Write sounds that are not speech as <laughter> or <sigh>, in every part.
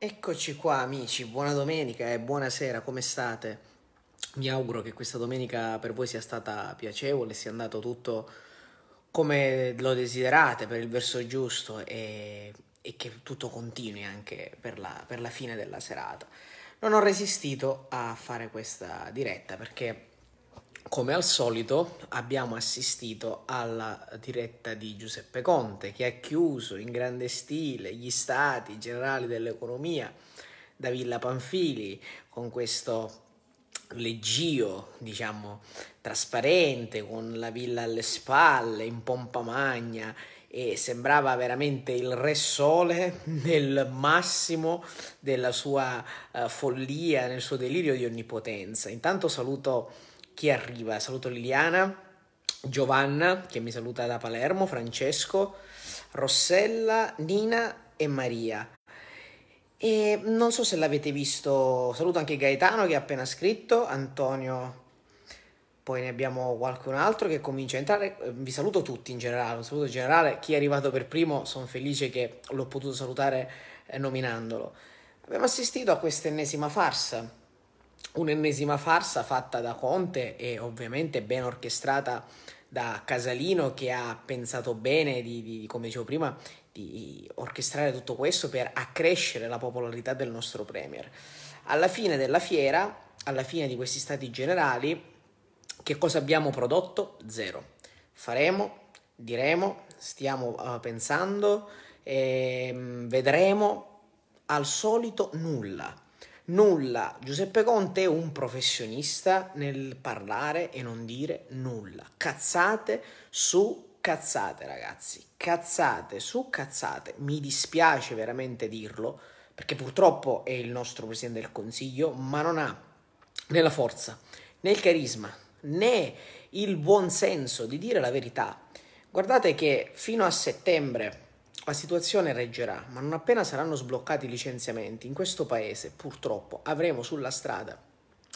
Eccoci qua amici, buona domenica e buonasera, come state? Mi auguro che questa domenica per voi sia stata piacevole, sia andato tutto come lo desiderate, per il verso giusto e, e che tutto continui anche per la, per la fine della serata. Non ho resistito a fare questa diretta perché come al solito abbiamo assistito alla diretta di Giuseppe Conte che ha chiuso in grande stile gli stati i generali dell'economia da Villa Panfili con questo leggio, diciamo, trasparente, con la villa alle spalle, in pompa magna e sembrava veramente il re sole nel massimo della sua uh, follia, nel suo delirio di onnipotenza. Intanto saluto chi arriva. Saluto Liliana, Giovanna che mi saluta da Palermo, Francesco, Rossella, Nina e Maria. E non so se l'avete visto, saluto anche Gaetano che ha appena scritto, Antonio, poi ne abbiamo qualcun altro che comincia a entrare. Eh, vi saluto tutti in generale, un saluto generale. Chi è arrivato per primo, sono felice che l'ho potuto salutare eh, nominandolo. Abbiamo assistito a questa ennesima farsa un'ennesima farsa fatta da Conte e ovviamente ben orchestrata da Casalino che ha pensato bene di, di come dicevo prima di orchestrare tutto questo per accrescere la popolarità del nostro Premier. Alla fine della fiera, alla fine di questi stati generali, che cosa abbiamo prodotto? Zero. Faremo, diremo, stiamo uh, pensando, ehm, vedremo al solito nulla nulla. Giuseppe Conte è un professionista nel parlare e non dire nulla. Cazzate su cazzate, ragazzi. Cazzate su cazzate. Mi dispiace veramente dirlo, perché purtroppo è il nostro Presidente del Consiglio, ma non ha né la forza, né il carisma, né il buon senso di dire la verità. Guardate che fino a settembre la situazione reggerà, ma non appena saranno sbloccati i licenziamenti, in questo paese purtroppo avremo sulla strada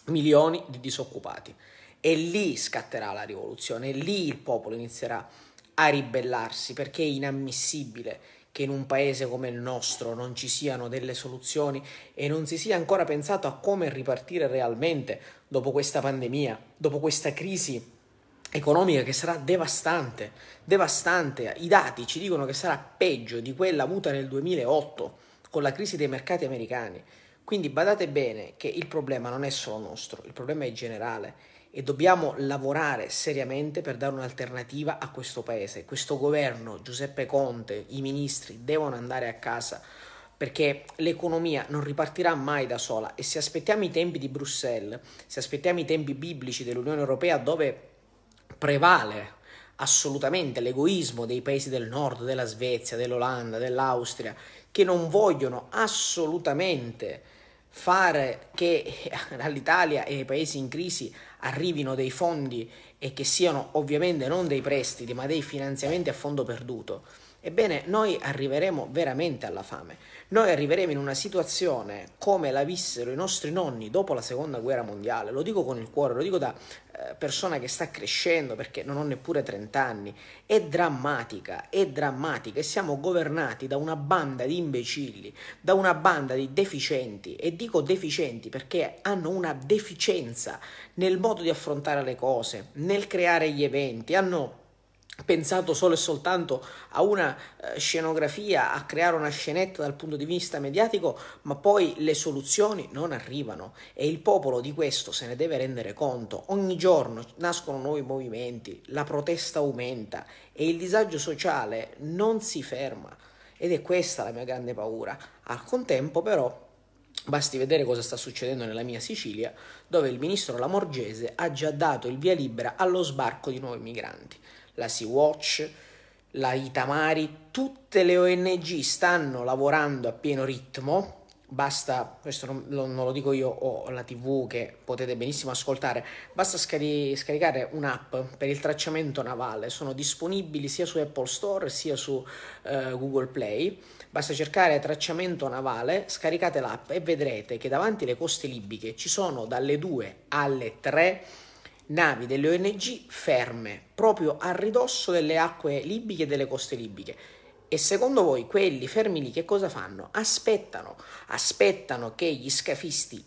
milioni di disoccupati. E lì scatterà la rivoluzione, e lì il popolo inizierà a ribellarsi perché è inammissibile che in un paese come il nostro non ci siano delle soluzioni e non si sia ancora pensato a come ripartire realmente dopo questa pandemia, dopo questa crisi economica che sarà devastante, devastante. I dati ci dicono che sarà peggio di quella avuta nel 2008 con la crisi dei mercati americani. Quindi badate bene che il problema non è solo nostro, il problema è generale e dobbiamo lavorare seriamente per dare un'alternativa a questo paese. Questo governo, Giuseppe Conte, i ministri devono andare a casa perché l'economia non ripartirà mai da sola e se aspettiamo i tempi di Bruxelles, se aspettiamo i tempi biblici dell'Unione Europea dove prevale assolutamente l'egoismo dei paesi del nord, della Svezia, dell'Olanda, dell'Austria, che non vogliono assolutamente fare che <laughs> all'Italia e ai paesi in crisi arrivino dei fondi e che siano ovviamente non dei prestiti ma dei finanziamenti a fondo perduto, ebbene noi arriveremo veramente alla fame noi arriveremo in una situazione come la vissero i nostri nonni dopo la seconda guerra mondiale, lo dico con il cuore, lo dico da eh, persona che sta crescendo perché non ho neppure 30 anni, è drammatica, è drammatica e siamo governati da una banda di imbecilli, da una banda di deficienti e dico deficienti perché hanno una deficienza nel modo di affrontare le cose, nel creare gli eventi, hanno pensato solo e soltanto a una eh, scenografia, a creare una scenetta dal punto di vista mediatico, ma poi le soluzioni non arrivano e il popolo di questo se ne deve rendere conto. Ogni giorno nascono nuovi movimenti, la protesta aumenta e il disagio sociale non si ferma ed è questa la mia grande paura. Al contempo però Basti vedere cosa sta succedendo nella mia Sicilia, dove il ministro Lamorgese ha già dato il via libera allo sbarco di nuovi migranti la Sea-Watch, la Itamari, tutte le ONG stanno lavorando a pieno ritmo. Basta, questo non, non lo dico io, ho la TV che potete benissimo ascoltare. Basta scari scaricare un'app per il tracciamento navale. Sono disponibili sia su Apple Store sia su eh, Google Play. Basta cercare tracciamento navale, scaricate l'app e vedrete che davanti alle coste libiche ci sono dalle 2 alle 3 navi delle ONG ferme proprio a ridosso delle acque libiche e delle coste libiche. E secondo voi quelli fermi lì che cosa fanno? Aspettano, aspettano che gli scafisti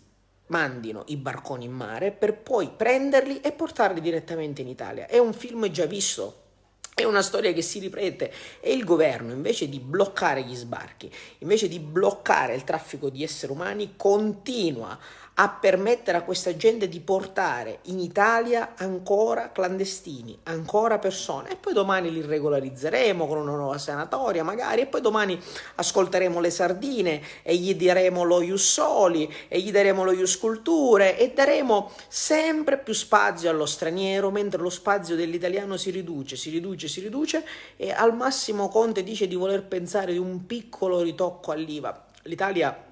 mandino i barconi in mare per poi prenderli e portarli direttamente in Italia. È un film già visto, è una storia che si ripete e il governo invece di bloccare gli sbarchi, invece di bloccare il traffico di esseri umani, continua a permettere a questa gente di portare in Italia ancora clandestini, ancora persone e poi domani li regolarizzeremo con una nuova sanatoria magari e poi domani ascolteremo le sardine e gli diremo lo ius soli e gli daremo lo ius Culture e daremo sempre più spazio allo straniero mentre lo spazio dell'italiano si riduce, si riduce, si riduce e al massimo Conte dice di voler pensare di un piccolo ritocco all'IVA. L'Italia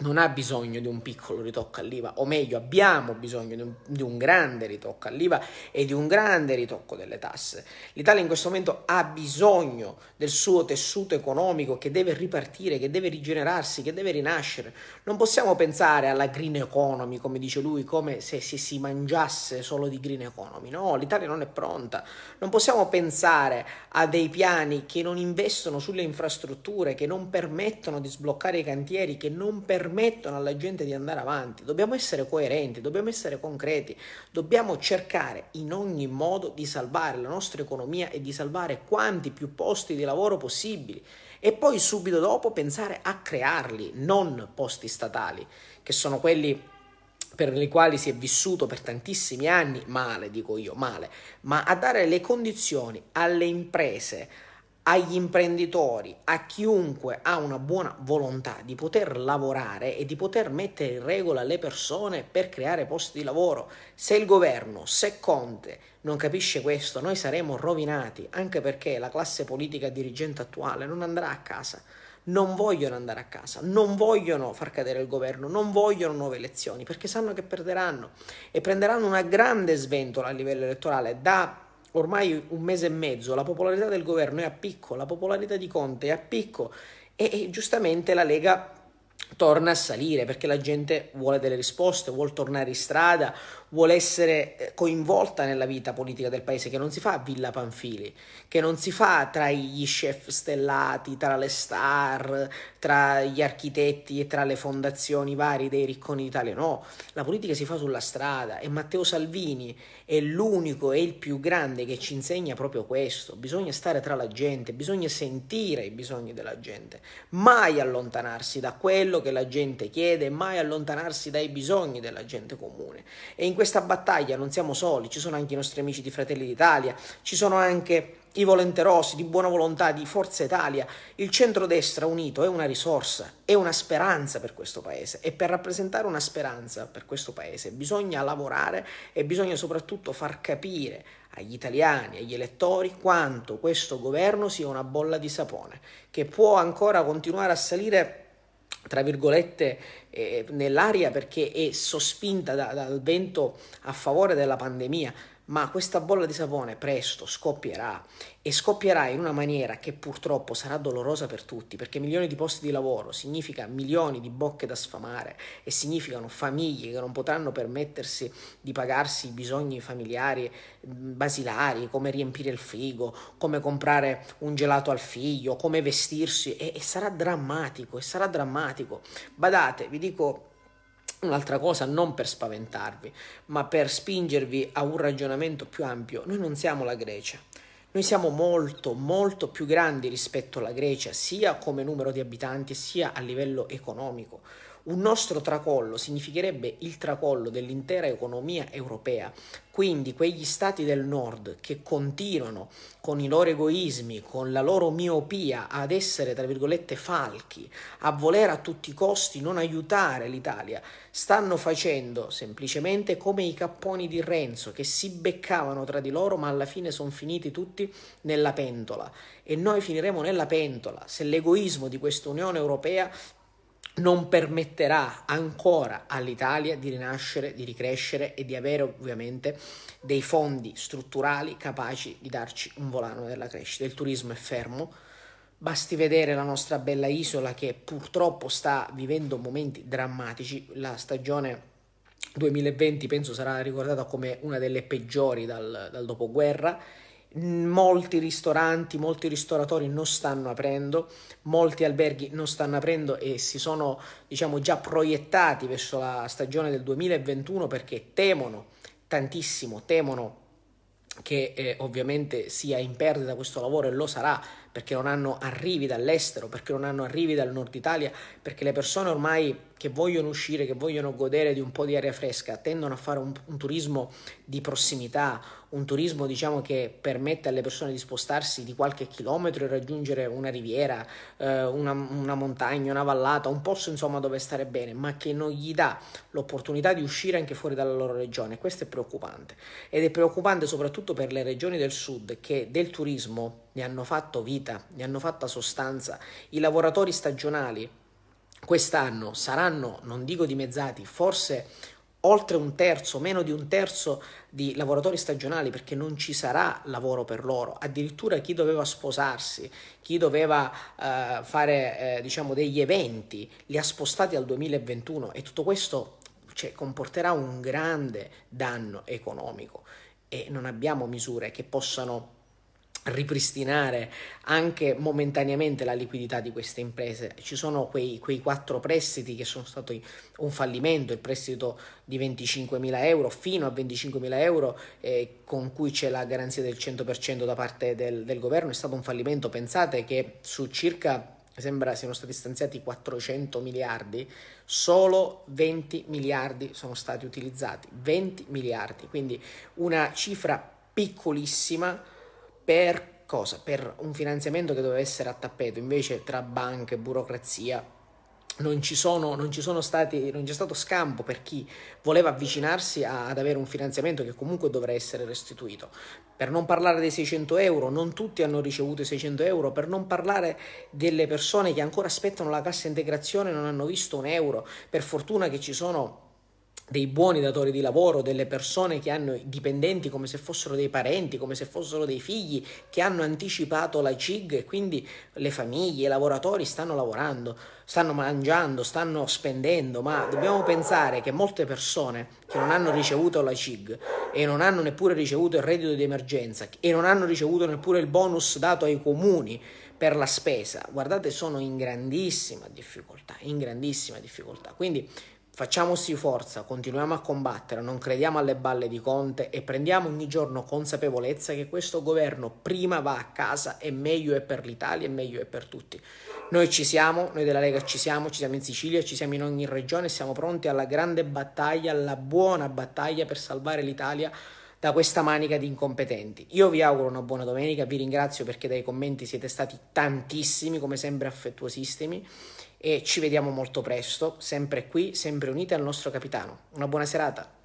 non ha bisogno di un piccolo ritocco all'IVA, o meglio, abbiamo bisogno di un, di un, grande ritocco all'IVA e di un grande ritocco delle tasse. L'Italia in questo momento ha bisogno del suo tessuto economico che deve ripartire, che deve rigenerarsi, che deve rinascere. Non possiamo pensare alla green economy, come dice lui, come se, se si mangiasse solo di green economy. No, l'Italia non è pronta. Non possiamo pensare a dei piani che non investono sulle infrastrutture, che non permettono di sbloccare i cantieri, che non permettono permettono alla gente di andare avanti. Dobbiamo essere coerenti, dobbiamo essere concreti, dobbiamo cercare in ogni modo di salvare la nostra economia e di salvare quanti più posti di lavoro possibili e poi subito dopo pensare a crearli, non posti statali, che sono quelli per i quali si è vissuto per tantissimi anni male, dico io, male, ma a dare le condizioni alle imprese, agli imprenditori, a chiunque ha una buona volontà di poter lavorare e di poter mettere in regola le persone per creare posti di lavoro. Se il governo, se Conte non capisce questo, noi saremo rovinati, anche perché la classe politica dirigente attuale non andrà a casa non vogliono andare a casa, non vogliono far cadere il governo, non vogliono nuove elezioni, perché sanno che perderanno e prenderanno una grande sventola a livello elettorale da ormai un mese e mezzo, la popolarità del governo è a picco, la popolarità di Conte è a picco e, e giustamente la Lega torna a salire perché la gente vuole delle risposte, vuole tornare in strada, vuole essere eh, coinvolta nella vita politica del paese, che non si fa a Villa Panfili, che non si fa tra gli chef stellati, tra le star, tra gli architetti e tra le fondazioni varie dei ricconi d'Italia, no, la politica si fa sulla strada e Matteo Salvini è l'unico e il più grande che ci insegna proprio questo, bisogna stare tra la gente, bisogna sentire i bisogni della gente, mai allontanarsi da quello che la gente chiede, mai allontanarsi dai bisogni della gente comune. E in questa battaglia non siamo soli, ci sono anche i nostri amici di Fratelli d'Italia, ci sono anche i volenterosi di buona volontà di Forza Italia. Il centrodestra unito è una risorsa, è una speranza per questo paese e per rappresentare una speranza per questo paese bisogna lavorare e bisogna soprattutto far capire agli italiani, agli elettori, quanto questo governo sia una bolla di sapone che può ancora continuare a salire tra virgolette, eh, nell'aria perché è sospinta da, dal vento a favore della pandemia ma questa bolla di sapone presto scoppierà e scoppierà in una maniera che purtroppo sarà dolorosa per tutti, perché milioni di posti di lavoro significa milioni di bocche da sfamare e significano famiglie che non potranno permettersi di pagarsi i bisogni familiari basilari, come riempire il frigo, come comprare un gelato al figlio, come vestirsi e, e sarà drammatico, e sarà drammatico. Badate, vi dico Un'altra cosa, non per spaventarvi, ma per spingervi a un ragionamento più ampio, noi non siamo la Grecia. Noi siamo molto, molto più grandi rispetto alla Grecia, sia come numero di abitanti, sia a livello economico un nostro tracollo significherebbe il tracollo dell'intera economia europea. Quindi quegli stati del nord che continuano con i loro egoismi, con la loro miopia ad essere, tra virgolette, falchi, a voler a tutti i costi non aiutare l'Italia, stanno facendo semplicemente come i capponi di Renzo che si beccavano tra di loro ma alla fine sono finiti tutti nella pentola. E noi finiremo nella pentola se l'egoismo di questa Unione Europea non permetterà ancora all'Italia di rinascere, di ricrescere e di avere ovviamente dei fondi strutturali capaci di darci un volano della crescita. Il turismo è fermo, basti vedere la nostra bella isola che purtroppo sta vivendo momenti drammatici, la stagione 2020 penso sarà ricordata come una delle peggiori dal, dal dopoguerra molti ristoranti, molti ristoratori non stanno aprendo, molti alberghi non stanno aprendo e si sono diciamo già proiettati verso la stagione del 2021 perché temono tantissimo, temono che eh, ovviamente sia in perdita questo lavoro e lo sarà perché non hanno arrivi dall'estero, perché non hanno arrivi dal nord Italia, perché le persone ormai che vogliono uscire, che vogliono godere di un po' di aria fresca, tendono a fare un, un turismo di prossimità, un turismo diciamo, che permette alle persone di spostarsi di qualche chilometro e raggiungere una riviera, eh, una, una montagna, una vallata, un posto insomma dove stare bene, ma che non gli dà l'opportunità di uscire anche fuori dalla loro regione. Questo è preoccupante ed è preoccupante soprattutto per le regioni del sud che del turismo ne hanno fatto vita, ne hanno fatta sostanza. I lavoratori stagionali quest'anno saranno, non dico dimezzati, forse oltre un terzo, meno di un terzo di lavoratori stagionali perché non ci sarà lavoro per loro. Addirittura chi doveva sposarsi, chi doveva eh, fare eh, diciamo degli eventi, li ha spostati al 2021 e tutto questo cioè, comporterà un grande danno economico e non abbiamo misure che possano ripristinare anche momentaneamente la liquidità di queste imprese. Ci sono quei, quei, quattro prestiti che sono stati un fallimento, il prestito di 25.000 euro fino a 25.000 euro eh, con cui c'è la garanzia del 100% da parte del, del governo, è stato un fallimento. Pensate che su circa sembra siano stati stanziati 400 miliardi, solo 20 miliardi sono stati utilizzati, 20 miliardi, quindi una cifra piccolissima per cosa? Per un finanziamento che doveva essere a tappeto, invece tra banche, burocrazia, non ci, sono, non, ci stati, non c'è stato scampo per chi voleva avvicinarsi a, ad avere un finanziamento che comunque dovrà essere restituito. Per non parlare dei 600 euro, non tutti hanno ricevuto i 600 euro, per non parlare delle persone che ancora aspettano la cassa integrazione e non hanno visto un euro, per fortuna che ci sono dei buoni datori di lavoro, delle persone che hanno i dipendenti come se fossero dei parenti, come se fossero dei figli, che hanno anticipato la CIG e quindi le famiglie, i lavoratori stanno lavorando, stanno mangiando, stanno spendendo, ma dobbiamo pensare che molte persone che non hanno ricevuto la CIG e non hanno neppure ricevuto il reddito di emergenza e non hanno ricevuto neppure il bonus dato ai comuni per la spesa, guardate, sono in grandissima difficoltà, in grandissima difficoltà. Quindi Facciamoci forza, continuiamo a combattere, non crediamo alle balle di Conte e prendiamo ogni giorno consapevolezza che questo governo prima va a casa e meglio è per l'Italia e meglio è per tutti. Noi ci siamo, noi della Lega ci siamo, ci siamo in Sicilia, ci siamo in ogni regione, siamo pronti alla grande battaglia, alla buona battaglia per salvare l'Italia da questa manica di incompetenti. Io vi auguro una buona domenica, vi ringrazio perché dai commenti siete stati tantissimi, come sempre affettuosissimi e ci vediamo molto presto, sempre qui, sempre uniti al nostro capitano. Una buona serata.